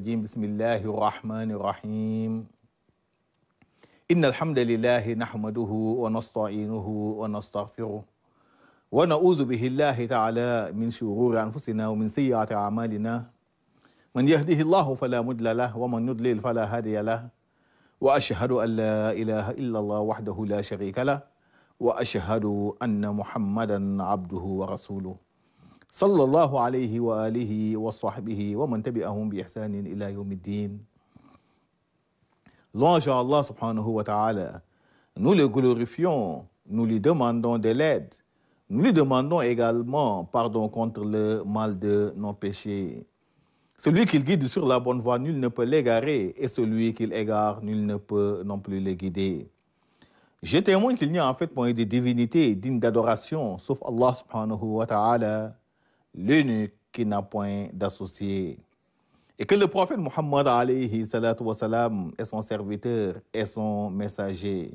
الرجيم بسم الله الرحمن الرحيم إن الحمد لله نحمده ونستعينه ونستغفره ونعوذ به الله تعالى من شرور أنفسنا ومن سيئات أعمالنا من يهده الله فلا مضل له ومن يضلل فلا هادي له وأشهد أن لا إله إلا الله وحده لا شريك له وأشهد أن محمدا عبده ورسوله à Allah subhanahu wa ta'ala. Nous le glorifions, nous lui demandons de l'aide. Nous lui demandons également pardon contre le mal de nos péchés. Celui qu'il guide sur la bonne voie, nul ne peut l'égarer, et celui qu'il égare, nul ne peut non plus le guider. Je témoigne qu'il n'y a en fait point de divinité digne d'adoration, sauf Allah subhanahu wa ta'ala l'unique qui n'a point d'associé. Et que le prophète Mohammed est son serviteur et son messager.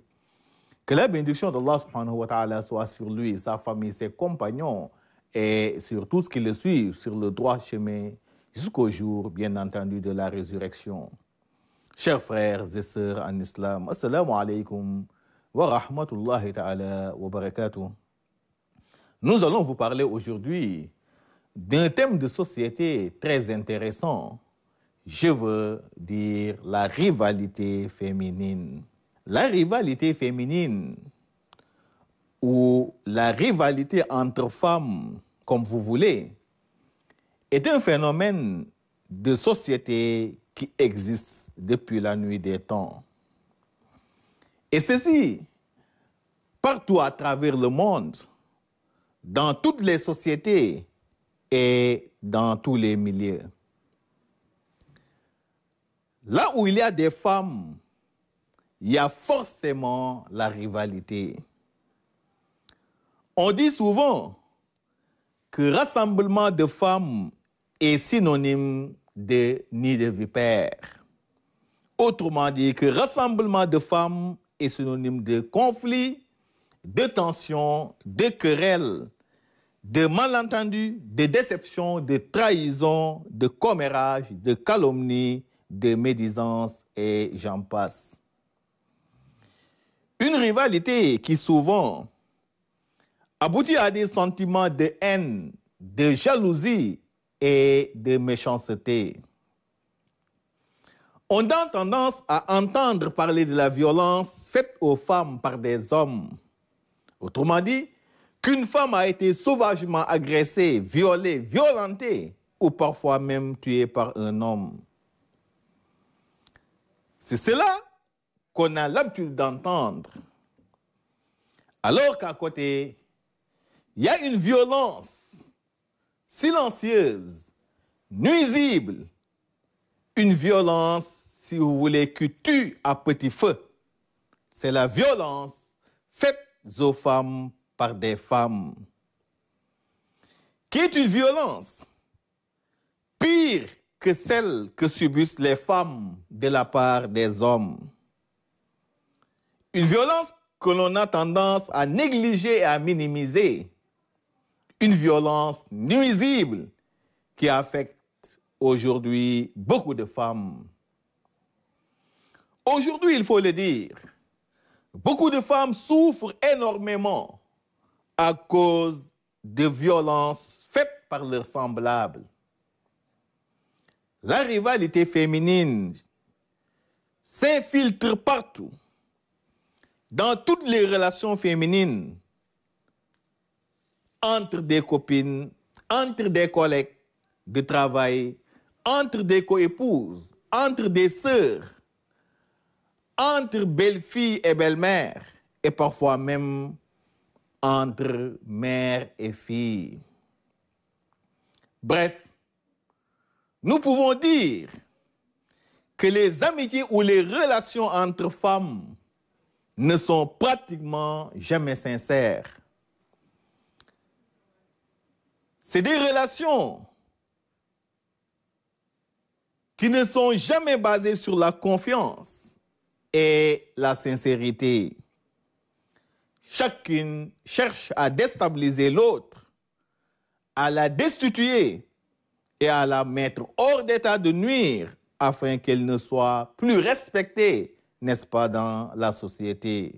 Que la bénédiction de Allah, soit sur lui, sa famille, ses compagnons et sur tous qui le suivent sur le droit chemin jusqu'au jour, bien entendu, de la résurrection. Chers frères et sœurs en islam, assalamu alaikum wa rahmatullahi ta'ala wa barakatuh. Nous allons vous parler aujourd'hui d'un thème de société très intéressant, je veux dire la rivalité féminine. La rivalité féminine ou la rivalité entre femmes, comme vous voulez, est un phénomène de société qui existe depuis la nuit des temps. Et ceci, partout à travers le monde, dans toutes les sociétés, et dans tous les milieux. Là où il y a des femmes, il y a forcément la rivalité. On dit souvent que rassemblement de femmes est synonyme de nid de vipère. Autrement dit, que rassemblement de femmes est synonyme de conflit, de tension, de querelle, de malentendus, de déceptions, de trahisons, de commérages, de calomnies, de médisances et j'en passe. Une rivalité qui souvent aboutit à des sentiments de haine, de jalousie et de méchanceté. On a tendance à entendre parler de la violence faite aux femmes par des hommes. Autrement dit, qu'une femme a été sauvagement agressée, violée, violentée ou parfois même tuée par un homme. C'est cela qu'on a l'habitude d'entendre. Alors qu'à côté, il y a une violence silencieuse, nuisible, une violence, si vous voulez, qui tue à petit feu. C'est la violence faite aux femmes par des femmes, qui est une violence pire que celle que subissent les femmes de la part des hommes. Une violence que l'on a tendance à négliger et à minimiser. Une violence nuisible qui affecte aujourd'hui beaucoup de femmes. Aujourd'hui, il faut le dire, beaucoup de femmes souffrent énormément à cause de violences faites par leurs semblables. La rivalité féminine s'infiltre partout, dans toutes les relations féminines, entre des copines, entre des collègues de travail, entre des coépouses, entre des sœurs, entre belles-filles et belles-mères, et parfois même entre mère et fille. Bref, nous pouvons dire que les amitiés ou les relations entre femmes ne sont pratiquement jamais sincères. C'est des relations qui ne sont jamais basées sur la confiance et la sincérité chacune cherche à déstabiliser l'autre, à la destituer et à la mettre hors d'état de nuire afin qu'elle ne soit plus respectée, n'est-ce pas, dans la société.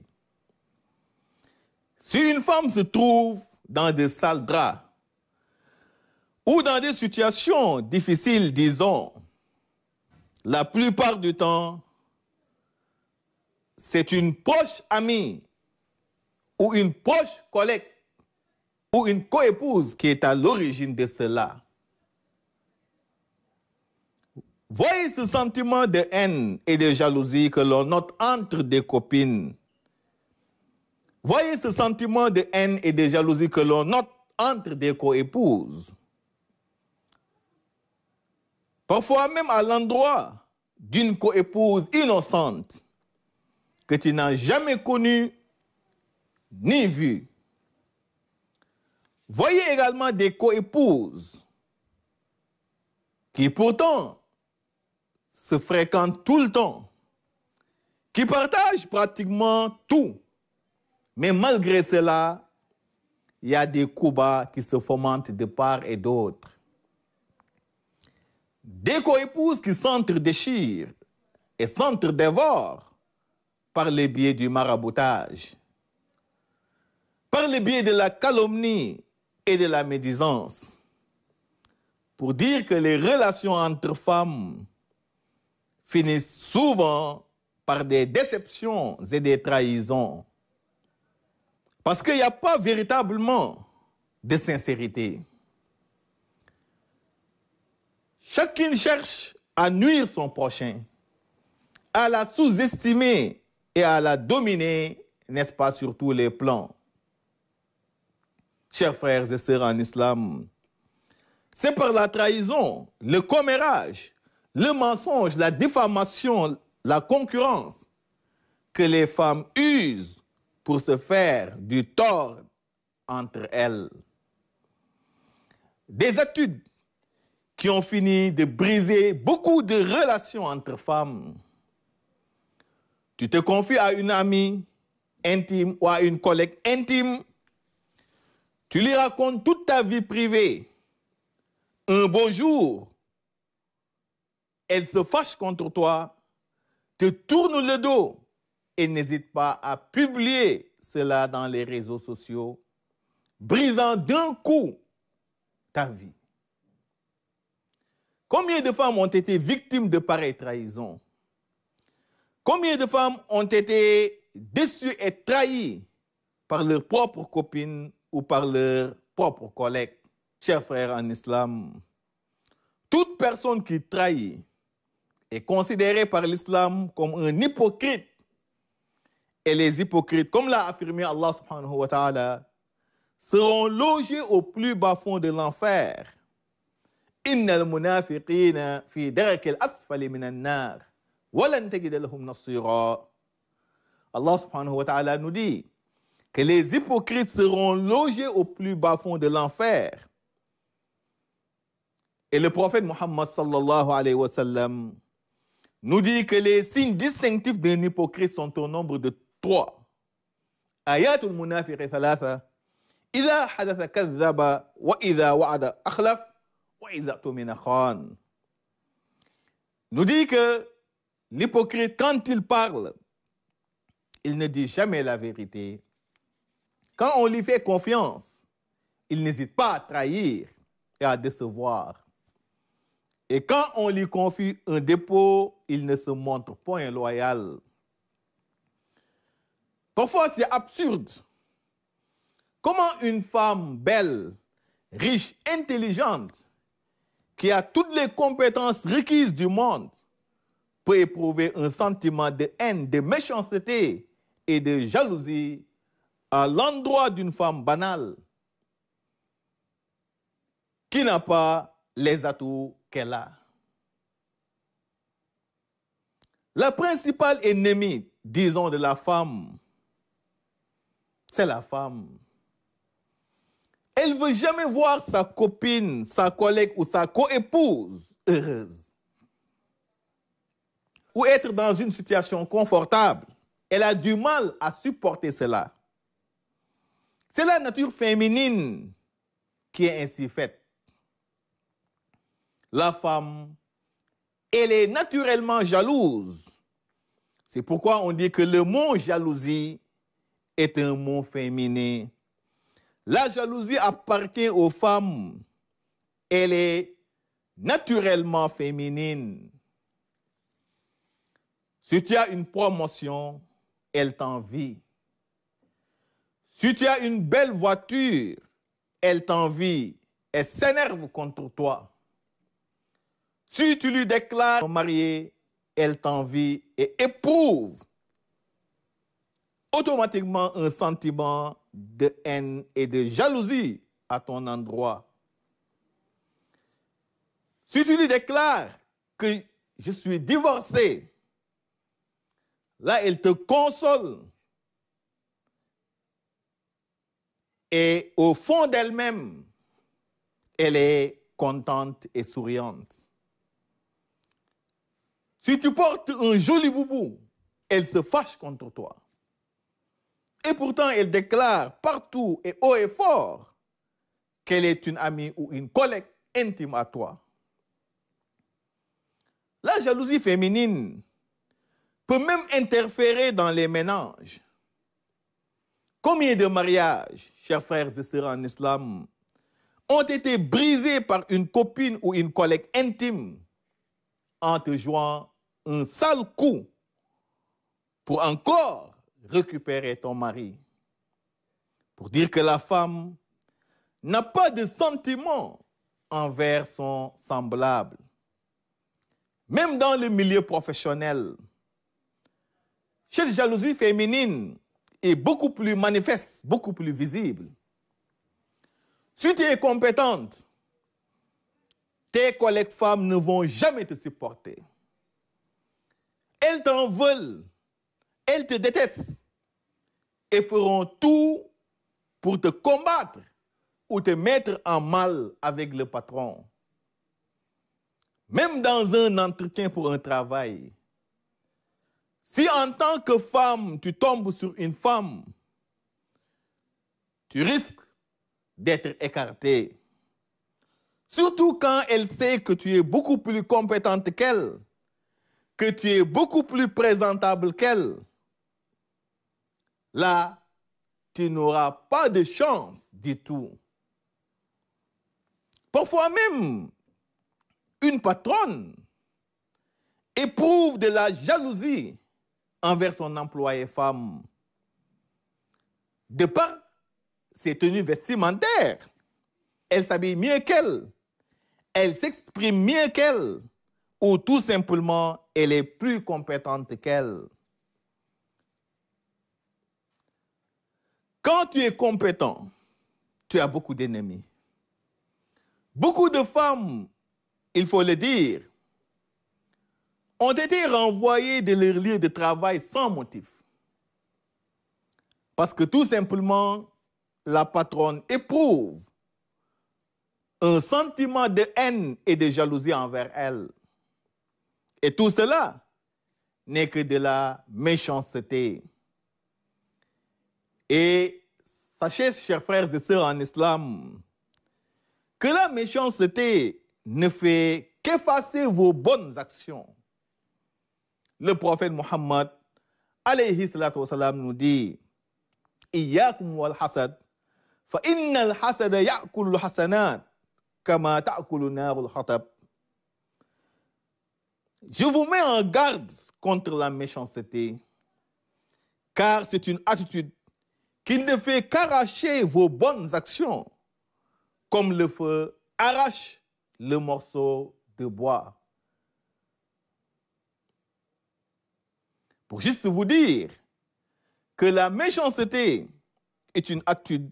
Si une femme se trouve dans des salles draps ou dans des situations difficiles, disons, la plupart du temps, c'est une proche amie ou une proche collègue ou une coépouse qui est à l'origine de cela. Voyez ce sentiment de haine et de jalousie que l'on note entre des copines. Voyez ce sentiment de haine et de jalousie que l'on note entre des coépouses. Parfois même à l'endroit d'une coépouse innocente que tu n'as jamais connue ni vu. Voyez également des co-épouses qui pourtant se fréquentent tout le temps, qui partagent pratiquement tout. Mais malgré cela, il y a des coups qui se fomentent de part et d'autre. Des co-épouses qui s'entre-déchirent et s'entre-dévorent par les biais du maraboutage par le biais de la calomnie et de la médisance, pour dire que les relations entre femmes finissent souvent par des déceptions et des trahisons. Parce qu'il n'y a pas véritablement de sincérité. Chacune cherche à nuire son prochain, à la sous-estimer et à la dominer, n'est-ce pas, sur tous les plans chers frères et sœurs en islam. C'est par la trahison, le commérage, le mensonge, la diffamation, la concurrence que les femmes usent pour se faire du tort entre elles. Des études qui ont fini de briser beaucoup de relations entre femmes. Tu te confies à une amie intime ou à une collègue intime tu lui racontes toute ta vie privée. Un beau jour, elle se fâche contre toi, te tourne le dos et n'hésite pas à publier cela dans les réseaux sociaux, brisant d'un coup ta vie. Combien de femmes ont été victimes de pareilles trahisons Combien de femmes ont été déçues et trahies par leurs propres copines ou par leurs propres collègues. Chers frères en islam, toute personne qui trahit est considérée par l'islam comme un hypocrite. Et les hypocrites, comme l'a affirmé Allah subhanahu wa ta'ala, seront logés au plus bas fond de l'enfer. fi nar. Allah subhanahu wa ta'ala nous dit que les hypocrites seront logés au plus bas fond de l'enfer. Et le prophète Muhammad sallallahu alayhi wa sallam nous dit que les signes distinctifs d'un hypocrite sont au nombre de trois. thalatha Iza hadatha kazzaba, wa iza wa'ada akhlaf wa iza tumina nous dit que l'hypocrite, quand il parle, il ne dit jamais la vérité quand on lui fait confiance, il n'hésite pas à trahir et à décevoir. Et quand on lui confie un dépôt, il ne se montre point loyal. Parfois, c'est absurde. Comment une femme belle, riche, intelligente, qui a toutes les compétences requises du monde, peut éprouver un sentiment de haine, de méchanceté et de jalousie à l'endroit d'une femme banale qui n'a pas les atouts qu'elle a. La principale ennemie, disons, de la femme, c'est la femme. Elle veut jamais voir sa copine, sa collègue ou sa coépouse heureuse. Ou être dans une situation confortable. Elle a du mal à supporter cela. C'est la nature féminine qui est ainsi faite. La femme, elle est naturellement jalouse. C'est pourquoi on dit que le mot jalousie est un mot féminin. La jalousie appartient aux femmes. Elle est naturellement féminine. Si tu as une promotion, elle t'envie. Si tu as une belle voiture, elle t'envie, elle s'énerve contre toi. Si tu lui déclares marié, elle t'envie et éprouve automatiquement un sentiment de haine et de jalousie à ton endroit. Si tu lui déclares que je suis divorcé, là, elle te console Et au fond d'elle-même, elle est contente et souriante. Si tu portes un joli boubou, elle se fâche contre toi. Et pourtant, elle déclare partout et haut et fort qu'elle est une amie ou une collègue intime à toi. La jalousie féminine peut même interférer dans les ménages. Combien de mariages, chers frères et sœurs en islam, ont été brisés par une copine ou une collègue intime en te jouant un sale coup pour encore récupérer ton mari. Pour dire que la femme n'a pas de sentiment envers son semblable. Même dans le milieu professionnel, cette jalousie féminine est beaucoup plus manifeste, beaucoup plus visible. Si tu es compétente, tes collègues femmes ne vont jamais te supporter. Elles t'en veulent, elles te détestent et feront tout pour te combattre ou te mettre en mal avec le patron. Même dans un entretien pour un travail, si en tant que femme, tu tombes sur une femme, tu risques d'être écarté. Surtout quand elle sait que tu es beaucoup plus compétente qu'elle, que tu es beaucoup plus présentable qu'elle. Là, tu n'auras pas de chance du tout. Parfois même, une patronne éprouve de la jalousie envers son employé femme de par ses tenues vestimentaires. Elle s'habille mieux qu'elle. Elle, elle s'exprime mieux qu'elle. Ou tout simplement, elle est plus compétente qu'elle. Quand tu es compétent, tu as beaucoup d'ennemis. Beaucoup de femmes, il faut le dire, ont été renvoyés de leur lieu de travail sans motif. Parce que tout simplement, la patronne éprouve un sentiment de haine et de jalousie envers elle. Et tout cela n'est que de la méchanceté. Et sachez, chers frères et sœurs en islam, que la méchanceté ne fait qu'effacer vos bonnes actions le prophète Muhammad alayhi salatu wasalam, nous dit hasada kama Je vous mets en garde contre la méchanceté, car c'est une attitude qui ne fait qu'arracher vos bonnes actions, comme le feu arrache le morceau de bois. Pour juste vous dire que la méchanceté est une attitude,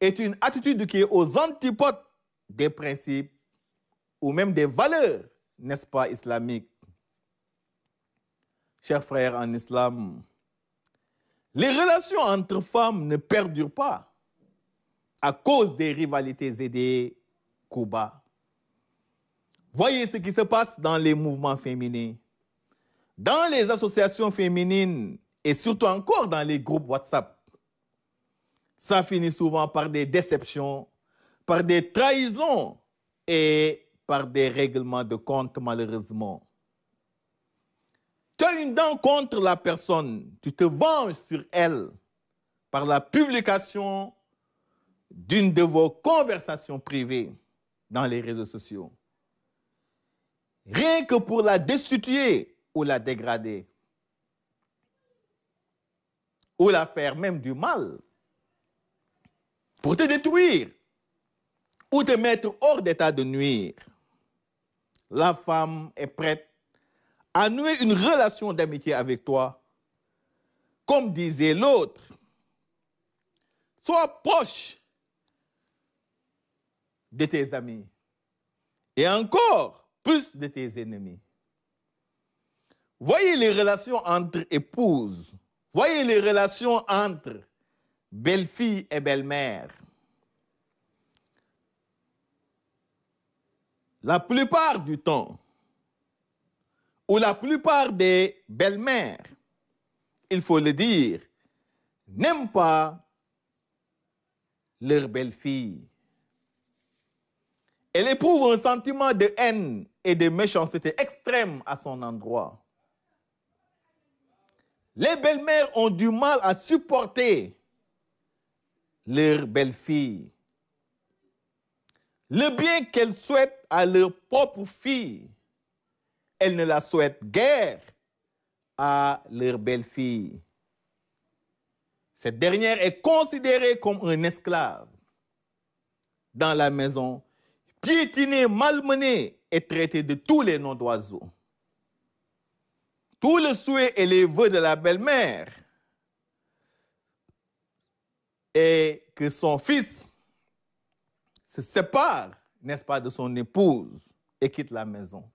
est une attitude qui est aux antipodes des principes ou même des valeurs, n'est-ce pas, islamiques. Chers frères en islam, les relations entre femmes ne perdurent pas à cause des rivalités et des combats. Voyez ce qui se passe dans les mouvements féminins dans les associations féminines et surtout encore dans les groupes WhatsApp, ça finit souvent par des déceptions, par des trahisons et par des règlements de compte malheureusement. Tu as une dent contre la personne, tu te venges sur elle par la publication d'une de vos conversations privées dans les réseaux sociaux. Rien que pour la destituer ou la dégrader ou la faire même du mal pour te détruire ou te mettre hors d'état de nuire. La femme est prête à nouer une relation d'amitié avec toi, comme disait l'autre. Sois proche de tes amis et encore plus de tes ennemis. Voyez les relations entre épouses. Voyez les relations entre belle-fille et belle-mère. La plupart du temps, ou la plupart des belles-mères, il faut le dire, n'aiment pas leur belle-fille. Elle éprouve un sentiment de haine et de méchanceté extrême à son endroit. Les belles-mères ont du mal à supporter leurs belles-filles. Le bien qu'elles souhaitent à leur propre fille, elles ne la souhaitent guère à leur belle filles Cette dernière est considérée comme un esclave dans la maison, piétinée, malmenée et traitée de tous les noms d'oiseaux. Tout le souhait et les vœux de la belle-mère est que son fils se sépare, n'est-ce pas, de son épouse et quitte la maison.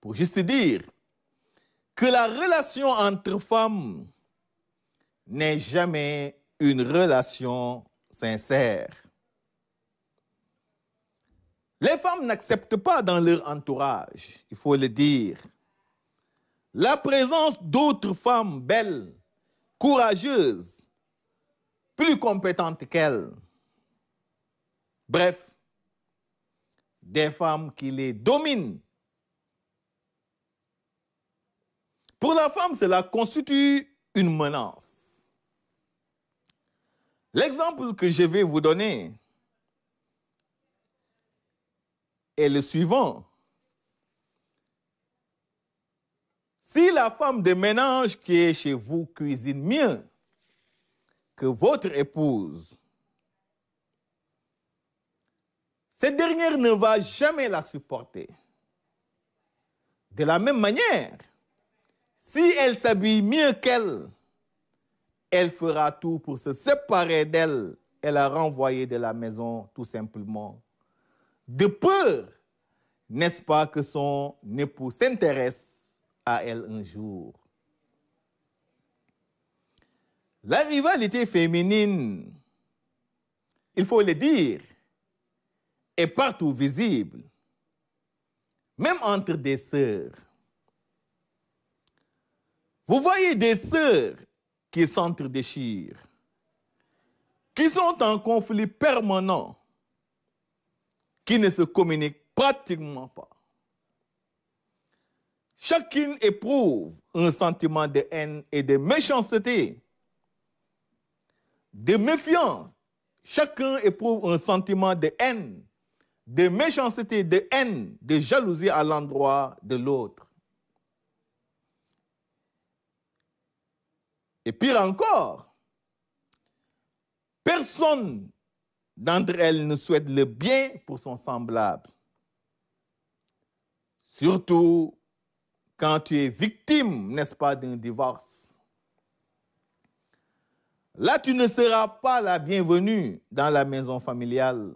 Pour juste dire que la relation entre femmes n'est jamais une relation sincère. Les femmes n'acceptent pas dans leur entourage, il faut le dire, la présence d'autres femmes belles, courageuses, plus compétentes qu'elles. Bref, des femmes qui les dominent. Pour la femme, cela constitue une menace. L'exemple que je vais vous donner Et le suivant. Si la femme de ménage qui est chez vous cuisine mieux que votre épouse, cette dernière ne va jamais la supporter. De la même manière, si elle s'habille mieux qu'elle, elle fera tout pour se séparer d'elle et la renvoyer de la maison tout simplement de peur, n'est-ce pas, que son époux s'intéresse à elle un jour. La rivalité féminine, il faut le dire, est partout visible, même entre des sœurs. Vous voyez des sœurs qui s'entre-déchirent, qui sont en conflit permanent qui ne se communique pratiquement pas. Chacune éprouve un sentiment de haine et de méchanceté, de méfiance. Chacun éprouve un sentiment de haine, de méchanceté, de haine, de jalousie à l'endroit de l'autre. Et pire encore, personne d'entre elles ne souhaite le bien pour son semblable. Surtout quand tu es victime, n'est-ce pas, d'un divorce. Là, tu ne seras pas la bienvenue dans la maison familiale.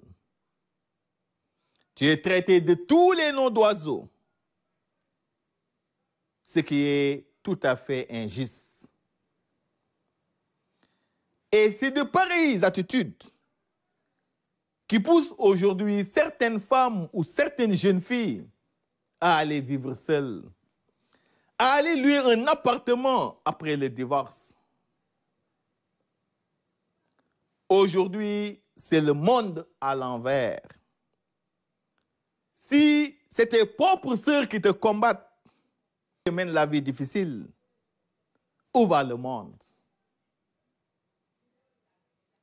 Tu es traité de tous les noms d'oiseaux, ce qui est tout à fait injuste. Et c'est de pareilles attitudes qui pousse aujourd'hui certaines femmes ou certaines jeunes filles à aller vivre seules, à aller louer un appartement après le divorce. Aujourd'hui, c'est le monde à l'envers. Si c'est tes propres sœurs qui te combattent, qui mènent la vie difficile, où va le monde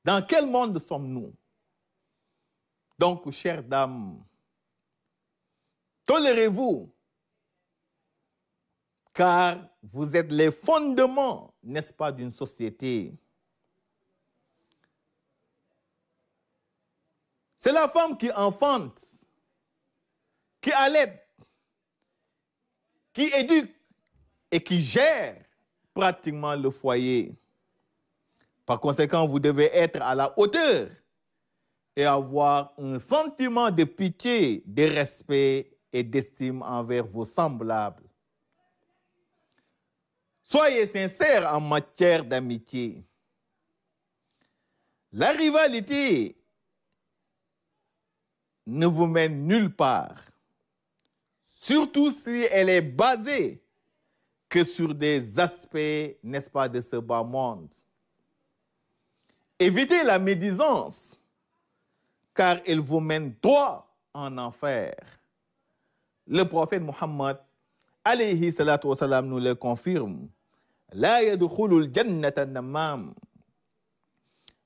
Dans quel monde sommes-nous donc, chère dames, tolérez-vous, car vous êtes les fondements, n'est-ce pas, d'une société. C'est la femme qui enfante, qui allait, qui éduque et qui gère pratiquement le foyer. Par conséquent, vous devez être à la hauteur et avoir un sentiment de pitié, de respect et d'estime envers vos semblables. Soyez sincères en matière d'amitié. La rivalité ne vous mène nulle part, surtout si elle est basée que sur des aspects, n'est-ce pas, de ce bas monde. Évitez la médisance car il vous mène droit en enfer. Le prophète Muhammad, alayhi salatu wasalam, nous le confirme. La yadukhulul jannata namam.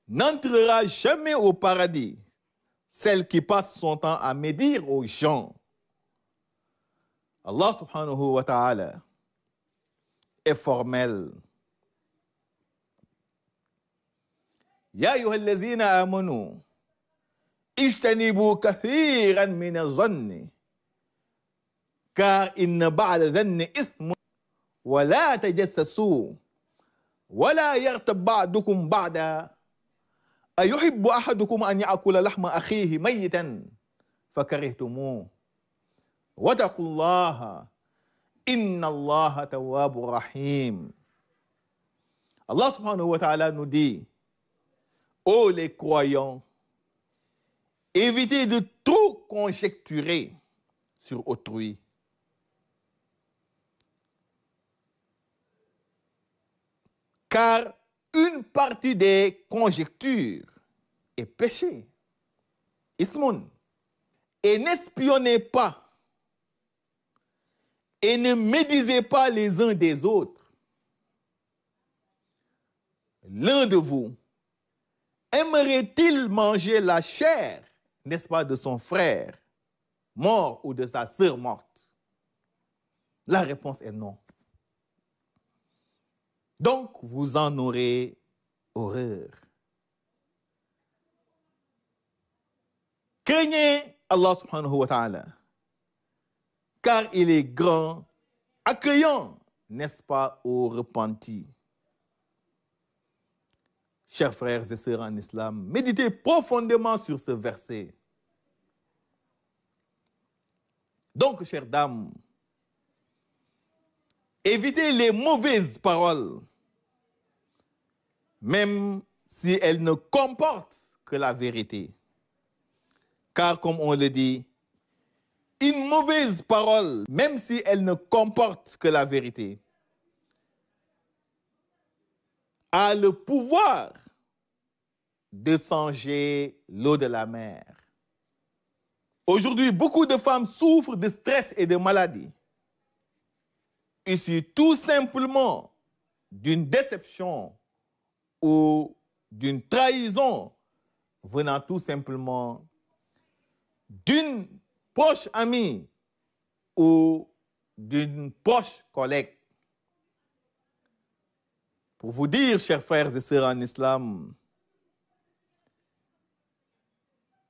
N'entrera jamais au paradis celle qui passe son temps à médire aux gens. Allah subhanahu wa ta'ala est formel. Ya yuhallazina amanu. اجتنبوا كثيرا من الظن car إن بعد ذن إثم ولا تجسسوا ولا يغتب بعضكم بعدا أيحب أحدكم أن يأكل لحم أخيه ميتا فكرهتموه واتقوا الله إن الله تواب رحيم الله سبحانه وتعالى ندي أو les croyants Évitez de trop conjecturer sur autrui. Car une partie des conjectures est péché. Ismoun. Et n'espionnez pas. Et ne médisez pas les uns des autres. L'un de vous aimerait-il manger la chair n'est-ce pas, de son frère mort ou de sa sœur morte La réponse est non. Donc, vous en aurez horreur. Craignez Allah subhanahu wa ta'ala, car il est grand, accueillant, n'est-ce pas, au repenti. Chers frères et sœurs en islam, méditez profondément sur ce verset. Donc, chères dames, évitez les mauvaises paroles, même si elles ne comportent que la vérité. Car comme on le dit, une mauvaise parole, même si elle ne comporte que la vérité, a le pouvoir de songer l'eau de la mer. Aujourd'hui, beaucoup de femmes souffrent de stress et de maladies. Issues tout simplement d'une déception ou d'une trahison venant tout simplement d'une proche amie ou d'une proche collègue. Pour vous dire, chers frères et sœurs en islam,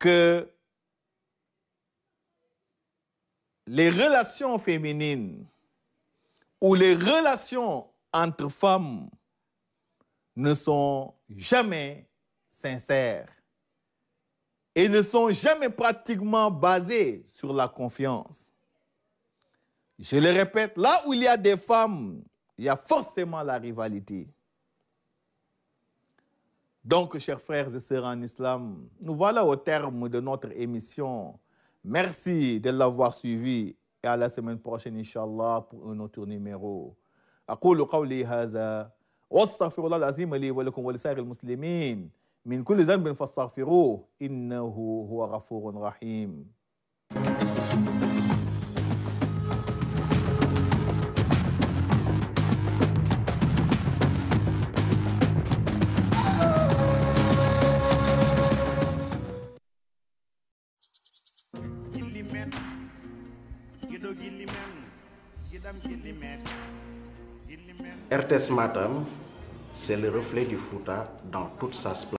que les relations féminines ou les relations entre femmes ne sont jamais sincères et ne sont jamais pratiquement basées sur la confiance. Je le répète, là où il y a des femmes, il y a forcément la rivalité. Donc, chers frères et sœurs en islam, nous voilà au terme de notre émission. Merci de l'avoir suivi et à la semaine prochaine, Inch'Allah, pour un autre numéro. أقول قولي هذا واستغفر الله العظيم لي ولكم ولسائر المسلمين من كل ذنب فاستغفروه إنه هو غفور rahim ce c'est le reflet du Fouta dans toute sa splendeur.